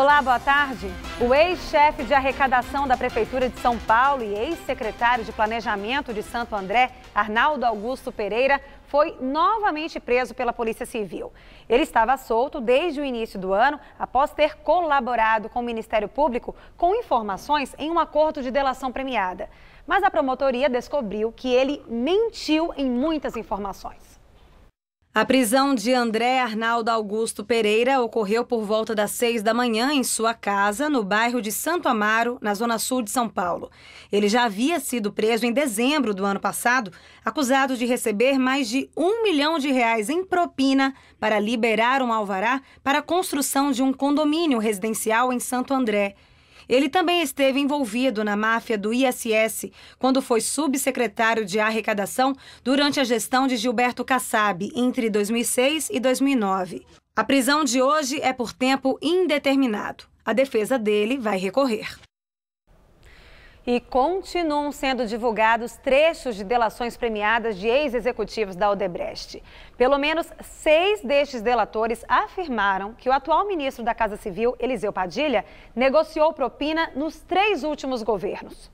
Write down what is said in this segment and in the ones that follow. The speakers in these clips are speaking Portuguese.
Olá, boa tarde. O ex-chefe de arrecadação da Prefeitura de São Paulo e ex-secretário de Planejamento de Santo André, Arnaldo Augusto Pereira, foi novamente preso pela Polícia Civil. Ele estava solto desde o início do ano, após ter colaborado com o Ministério Público com informações em um acordo de delação premiada. Mas a promotoria descobriu que ele mentiu em muitas informações. A prisão de André Arnaldo Augusto Pereira ocorreu por volta das seis da manhã em sua casa, no bairro de Santo Amaro, na zona sul de São Paulo. Ele já havia sido preso em dezembro do ano passado, acusado de receber mais de um milhão de reais em propina para liberar um alvará para a construção de um condomínio residencial em Santo André. Ele também esteve envolvido na máfia do ISS quando foi subsecretário de arrecadação durante a gestão de Gilberto Kassab entre 2006 e 2009. A prisão de hoje é por tempo indeterminado. A defesa dele vai recorrer. E continuam sendo divulgados trechos de delações premiadas de ex-executivos da Odebrecht. Pelo menos seis destes delatores afirmaram que o atual ministro da Casa Civil, Eliseu Padilha, negociou propina nos três últimos governos.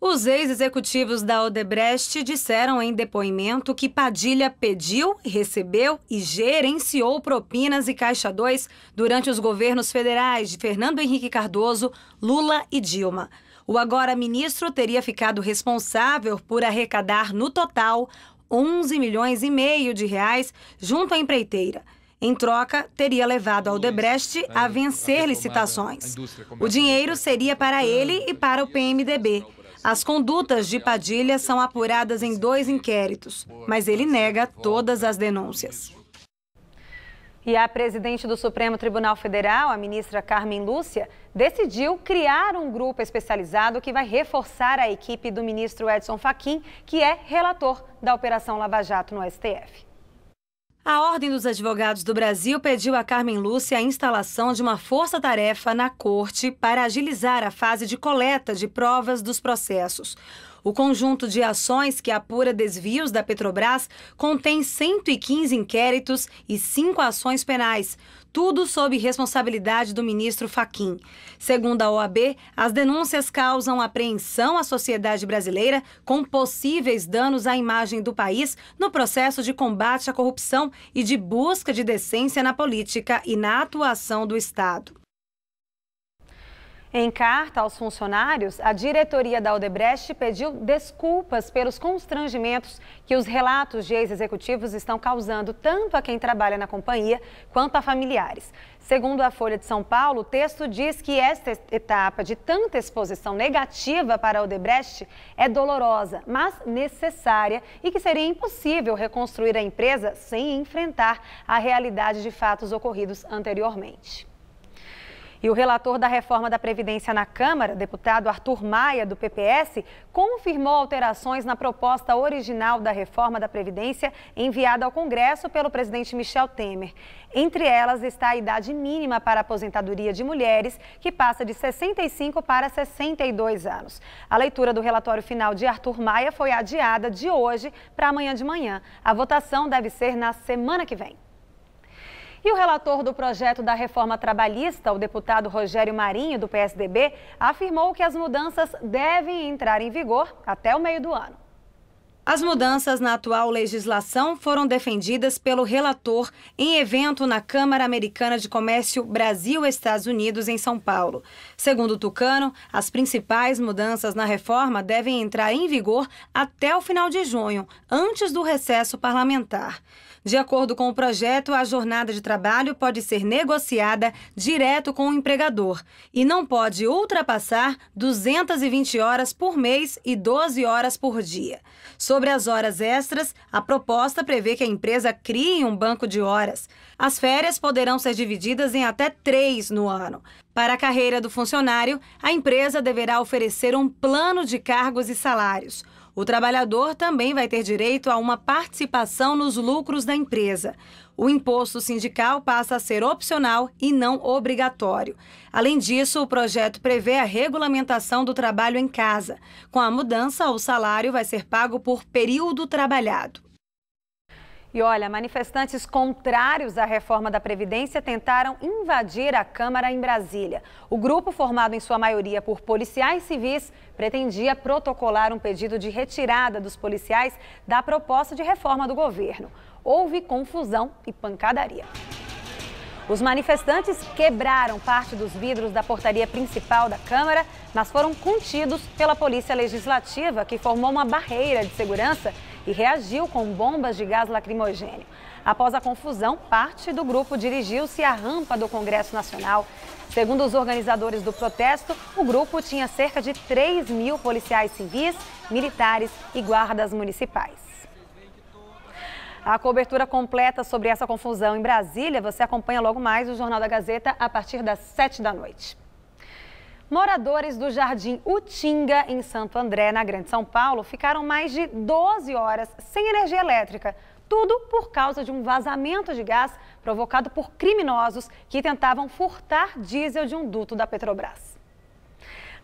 Os ex-executivos da Odebrecht disseram em depoimento que Padilha pediu, recebeu e gerenciou propinas e Caixa 2 durante os governos federais de Fernando Henrique Cardoso, Lula e Dilma. O agora ministro teria ficado responsável por arrecadar no total 11 milhões e meio de reais junto à empreiteira. Em troca, teria levado Aldebrecht a vencer licitações. O dinheiro seria para ele e para o PMDB. As condutas de Padilha são apuradas em dois inquéritos, mas ele nega todas as denúncias. E a presidente do Supremo Tribunal Federal, a ministra Carmen Lúcia, decidiu criar um grupo especializado que vai reforçar a equipe do ministro Edson Fachin, que é relator da Operação Lava Jato no STF. A Ordem dos Advogados do Brasil pediu a Carmen Lúcia a instalação de uma força-tarefa na Corte para agilizar a fase de coleta de provas dos processos. O conjunto de ações que apura desvios da Petrobras contém 115 inquéritos e cinco ações penais tudo sob responsabilidade do ministro Faquim. Segundo a OAB, as denúncias causam apreensão à sociedade brasileira com possíveis danos à imagem do país no processo de combate à corrupção e de busca de decência na política e na atuação do Estado. Em carta aos funcionários, a diretoria da Odebrecht pediu desculpas pelos constrangimentos que os relatos de ex-executivos estão causando tanto a quem trabalha na companhia quanto a familiares. Segundo a Folha de São Paulo, o texto diz que esta etapa de tanta exposição negativa para a Odebrecht é dolorosa, mas necessária e que seria impossível reconstruir a empresa sem enfrentar a realidade de fatos ocorridos anteriormente. E o relator da reforma da Previdência na Câmara, deputado Arthur Maia, do PPS, confirmou alterações na proposta original da reforma da Previdência enviada ao Congresso pelo presidente Michel Temer. Entre elas está a idade mínima para aposentadoria de mulheres, que passa de 65 para 62 anos. A leitura do relatório final de Arthur Maia foi adiada de hoje para amanhã de manhã. A votação deve ser na semana que vem. E o relator do projeto da reforma trabalhista, o deputado Rogério Marinho, do PSDB, afirmou que as mudanças devem entrar em vigor até o meio do ano. As mudanças na atual legislação foram defendidas pelo relator em evento na Câmara Americana de Comércio Brasil-Estados Unidos, em São Paulo. Segundo Tucano, as principais mudanças na reforma devem entrar em vigor até o final de junho, antes do recesso parlamentar. De acordo com o projeto, a jornada de trabalho pode ser negociada direto com o empregador e não pode ultrapassar 220 horas por mês e 12 horas por dia. Sobre as horas extras, a proposta prevê que a empresa crie um banco de horas. As férias poderão ser divididas em até três no ano. Para a carreira do funcionário, a empresa deverá oferecer um plano de cargos e salários. O trabalhador também vai ter direito a uma participação nos lucros da empresa. O imposto sindical passa a ser opcional e não obrigatório. Além disso, o projeto prevê a regulamentação do trabalho em casa. Com a mudança, o salário vai ser pago por período trabalhado. E olha, manifestantes contrários à reforma da Previdência tentaram invadir a Câmara em Brasília. O grupo, formado em sua maioria por policiais civis, pretendia protocolar um pedido de retirada dos policiais da proposta de reforma do governo. Houve confusão e pancadaria. Os manifestantes quebraram parte dos vidros da portaria principal da Câmara, mas foram contidos pela Polícia Legislativa, que formou uma barreira de segurança e reagiu com bombas de gás lacrimogênio. Após a confusão, parte do grupo dirigiu-se à rampa do Congresso Nacional. Segundo os organizadores do protesto, o grupo tinha cerca de 3 mil policiais civis, militares e guardas municipais. A cobertura completa sobre essa confusão em Brasília você acompanha logo mais no Jornal da Gazeta a partir das 7 da noite. Moradores do Jardim Utinga, em Santo André, na Grande São Paulo, ficaram mais de 12 horas sem energia elétrica. Tudo por causa de um vazamento de gás provocado por criminosos que tentavam furtar diesel de um duto da Petrobras.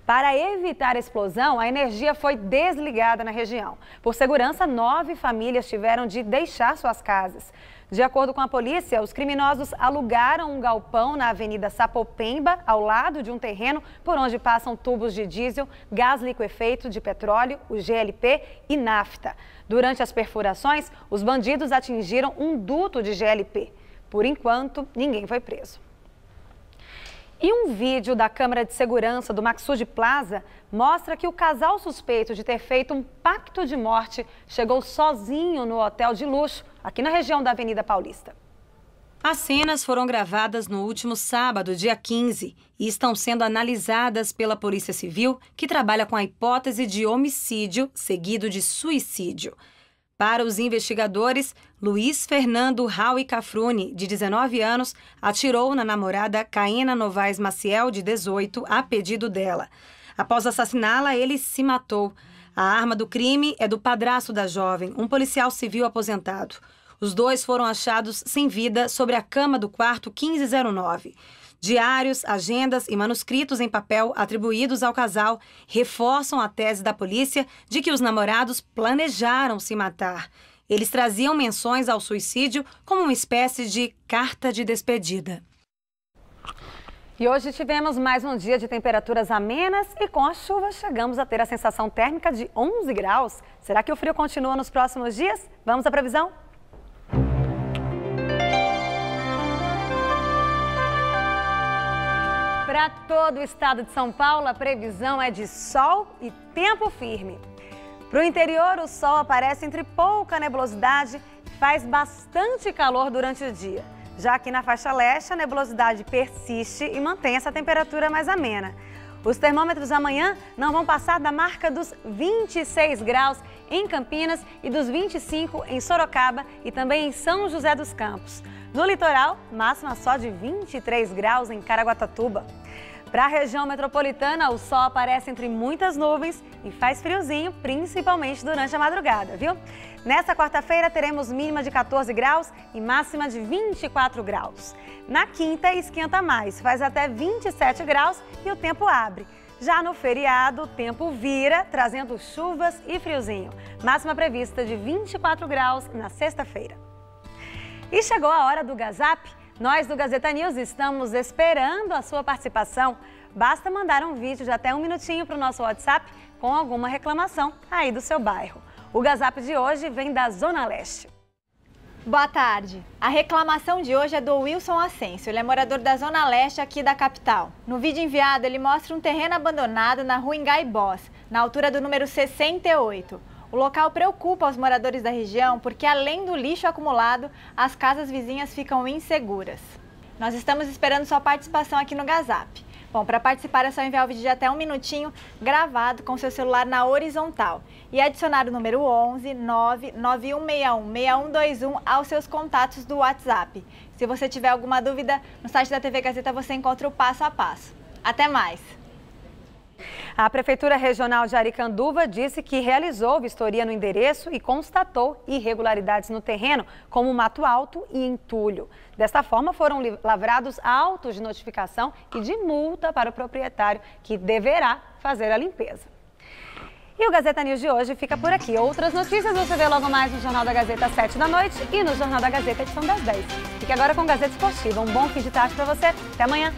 Para evitar a explosão, a energia foi desligada na região. Por segurança, nove famílias tiveram de deixar suas casas. De acordo com a polícia, os criminosos alugaram um galpão na Avenida Sapopemba, ao lado de um terreno por onde passam tubos de diesel, gás liquefeito de petróleo, o GLP e nafta. Durante as perfurações, os bandidos atingiram um duto de GLP. Por enquanto, ninguém foi preso. E um vídeo da câmera de segurança do Maxud Plaza mostra que o casal suspeito de ter feito um pacto de morte chegou sozinho no hotel de luxo, aqui na região da Avenida Paulista. As cenas foram gravadas no último sábado, dia 15, e estão sendo analisadas pela Polícia Civil, que trabalha com a hipótese de homicídio seguido de suicídio. Para os investigadores, Luiz Fernando Raui Cafrune, de 19 anos, atirou na namorada Caína Novaes Maciel, de 18, a pedido dela. Após assassiná-la, ele se matou. A arma do crime é do padrasto da jovem, um policial civil aposentado. Os dois foram achados sem vida sobre a cama do quarto 1509. Diários, agendas e manuscritos em papel atribuídos ao casal reforçam a tese da polícia de que os namorados planejaram se matar. Eles traziam menções ao suicídio como uma espécie de carta de despedida. E hoje tivemos mais um dia de temperaturas amenas e com a chuva chegamos a ter a sensação térmica de 11 graus. Será que o frio continua nos próximos dias? Vamos à previsão? Para todo o estado de São Paulo, a previsão é de sol e tempo firme. Para o interior, o sol aparece entre pouca nebulosidade e faz bastante calor durante o dia. Já que na faixa leste, a nebulosidade persiste e mantém essa temperatura mais amena. Os termômetros amanhã não vão passar da marca dos 26 graus em Campinas e dos 25 em Sorocaba e também em São José dos Campos. No litoral, máxima só de 23 graus em Caraguatatuba. Para a região metropolitana, o sol aparece entre muitas nuvens e faz friozinho, principalmente durante a madrugada, viu? Nesta quarta-feira, teremos mínima de 14 graus e máxima de 24 graus. Na quinta, esquenta mais, faz até 27 graus e o tempo abre. Já no feriado, o tempo vira, trazendo chuvas e friozinho. Máxima prevista de 24 graus na sexta-feira. E chegou a hora do Gazap. Nós do Gazeta News estamos esperando a sua participação. Basta mandar um vídeo de até um minutinho para o nosso WhatsApp com alguma reclamação aí do seu bairro. O Gazap de hoje vem da Zona Leste. Boa tarde. A reclamação de hoje é do Wilson Ascenso. Ele é morador da Zona Leste aqui da capital. No vídeo enviado, ele mostra um terreno abandonado na rua Ingaibós, na altura do número 68. O local preocupa os moradores da região porque, além do lixo acumulado, as casas vizinhas ficam inseguras. Nós estamos esperando sua participação aqui no Gazap. Bom, para participar é só enviar o vídeo de até um minutinho, gravado com seu celular na horizontal e adicionar o número 11 6121 aos seus contatos do WhatsApp. Se você tiver alguma dúvida, no site da TV Gazeta você encontra o passo a passo. Até mais! A Prefeitura Regional de Aricanduva disse que realizou vistoria no endereço e constatou irregularidades no terreno, como mato alto e entulho. Desta forma, foram lavrados autos de notificação e de multa para o proprietário, que deverá fazer a limpeza. E o Gazeta News de hoje fica por aqui. Outras notícias você vê logo mais no Jornal da Gazeta às 7 da noite e no Jornal da Gazeta edição das 10. Fique agora com o Gazeta Esportiva. Um bom fim de tarde para você. Até amanhã.